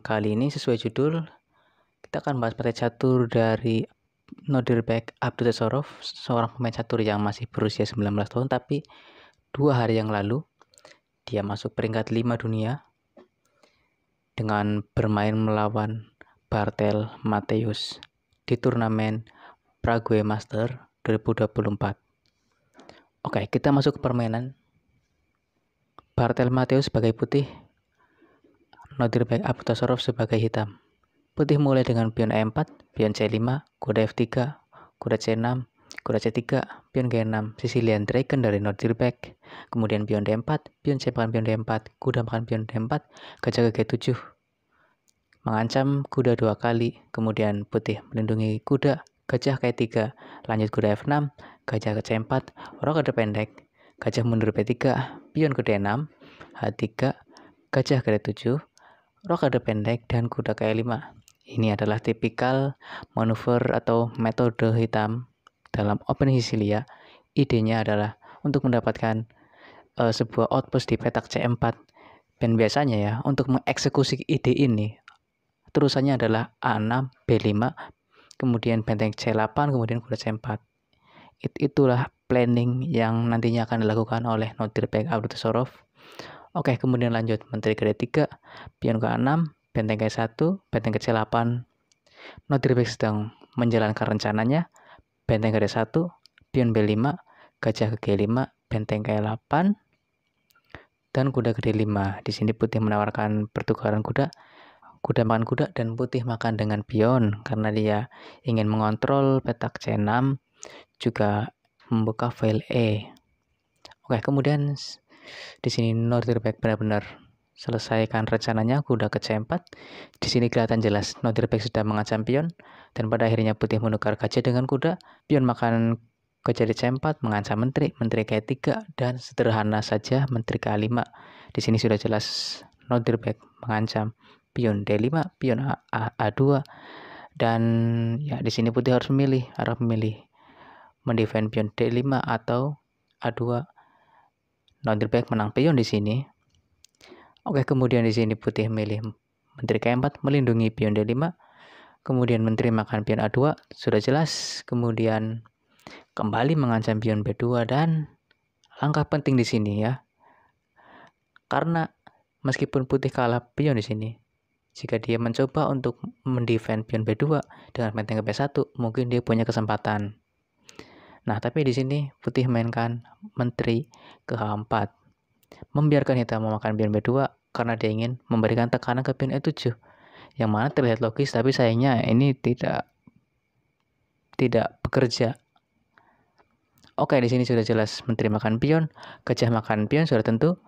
Kali ini sesuai judul, kita akan bahas partai catur dari Nodirbek Abdul Tesorov, seorang pemain catur yang masih berusia 19 tahun, tapi dua hari yang lalu dia masuk peringkat 5 dunia dengan bermain melawan Bartel Mateus di turnamen Prague Master 2024. Oke, kita masuk ke permainan. Bartel Mateus sebagai putih baik abu tasarruf sebagai hitam. Putih mulai dengan pion E4, pion C5, kuda F3, kuda C6, kuda C3, pion G6, Sicilian Dragon dari notir back. Kemudian pion D4, pion C makan pion D4, kuda makan pion D4, gajah ke G7. Mengancam kuda dua kali, kemudian putih melindungi kuda, gajah ke 3 lanjut kuda F6, gajah ke C4, rok ada pendek, gajah mundur B3, pion ke D6, H3, gajah ke D7, Rok ada pendek dan kuda kayak 5 Ini adalah tipikal manuver atau metode hitam dalam Open Sicilia. Idenya adalah untuk mendapatkan uh, sebuah outpost di petak C4 dan biasanya ya untuk mengeksekusi ide ini terusannya adalah A6, B5, kemudian benteng C8, kemudian kuda C4. It, itulah planning yang nantinya akan dilakukan oleh Nodir Bek Abdul Sorov Oke, kemudian lanjut menteri ke-3, pion ke-6, benteng ke-1, benteng ke-8. Notribek sedang menjalankan rencananya, benteng ke-1, pion B5, gajah ke G5, benteng ke 8 dan kuda ke D5. Di sini putih menawarkan pertukaran kuda, kuda makan kuda, dan putih makan dengan pion karena dia ingin mengontrol petak C6, juga membuka file E. Oke, kemudian di sini nordir back benar-benar selesaikan rencananya, kuda ke C4. Di sini kelihatan jelas nordir back sudah mengancam pion, dan pada akhirnya putih menukar gajah dengan kuda. Pion makan gajah di C4 mengancam menteri, menteri ke 3 dan sederhana saja menteri ke 5 Di sini sudah jelas nordir back mengancam pion D5, pion A, A, A2 dan ya di sini putih harus memilih, harus memilih mendefend pion D5 atau A2 Nondirbaik menang pion di sini. Oke, kemudian di sini putih milih menteri K4 melindungi pion D5. Kemudian menteri makan pion A2, sudah jelas. Kemudian kembali mengancam pion B2 dan langkah penting di sini ya. Karena meskipun putih kalah pion di sini, jika dia mencoba untuk mendefend pion B2 dengan menteri ke B1, mungkin dia punya kesempatan. Nah, tapi di sini putih mainkan Menteri ke-4 membiarkan kita memakan pion B2 karena dia ingin memberikan tekanan ke pion E7 yang mana terlihat logis tapi sayangnya ini tidak tidak bekerja Oke, di sini sudah jelas Menteri makan pion, gajah makan pion sudah tentu.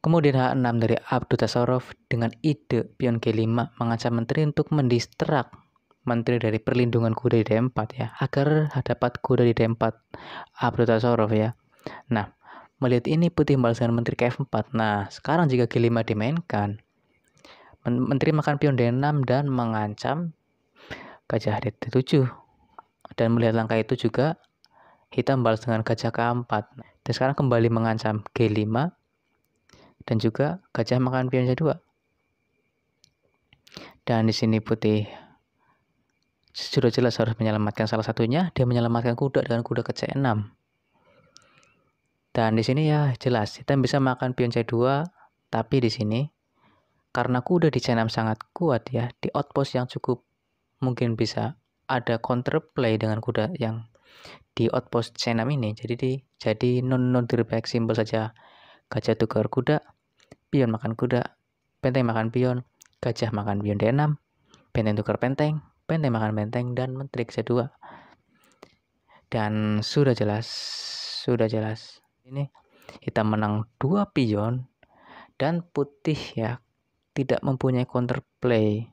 Kemudian H6 dari Abdul Tasarov dengan ide pion G5 mengancam Menteri untuk mendistrak Menteri dari perlindungan kuda di D4 ya, agar dapat kuda di D4 Abdul Tasarov ya. Nah, melihat ini Putih membalaskan Menteri ke F4. Nah, sekarang jika G5 dimainkan, Menteri makan pion D6 dan mengancam gajah D7. Dan melihat langkah itu juga hitam balas dengan gajah K4. Dan sekarang kembali mengancam G5 dan juga gajah makan pion C2. Dan di sini putih sudah jelas harus menyelamatkan salah satunya, dia menyelamatkan kuda dengan kuda ke C6. Dan di sini ya jelas kita bisa makan pion C2 tapi di sini karena kuda di C6 sangat kuat ya di outpost yang cukup mungkin bisa ada counter play dengan kuda yang di outpost C6 ini jadi di jadi non non direct simple saja gajah tukar kuda pion makan kuda penteng makan pion gajah makan pion D6 penteng tukar penteng penteng makan penteng dan menteri C2 dan sudah jelas sudah jelas ini kita menang dua pion dan putih ya tidak mempunyai counter play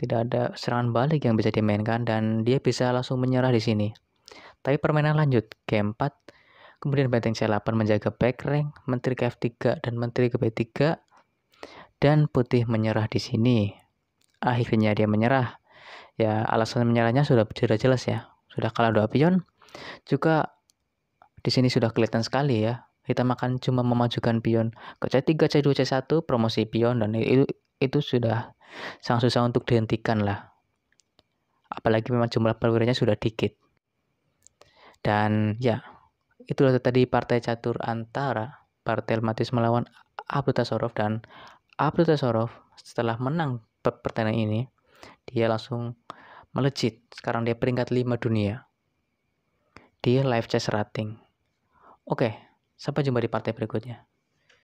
tidak ada serangan balik yang bisa dimainkan dan dia bisa langsung menyerah di sini tapi permainan lanjut keempat, 4 kemudian benteng C8 menjaga back rank menteri ke F3 dan menteri ke B3 dan putih menyerah di sini akhirnya dia menyerah ya alasan menyerahnya sudah sudah jelas ya sudah kalah dua pion juga di sini sudah kelihatan sekali ya. kita makan cuma memajukan pion ke C3, C2, C1, promosi pion dan itu itu sudah sangat susah untuk dihentikan lah. Apalagi memang jumlah perwiranya sudah dikit. Dan ya, itulah tadi partai catur antara partai Matis melawan Abdul Tasorov dan Abdul Tasorov setelah menang pertandingan ini, dia langsung melejit. Sekarang dia peringkat 5 dunia. di live chess rating. Oke, sampai jumpa di partai berikutnya.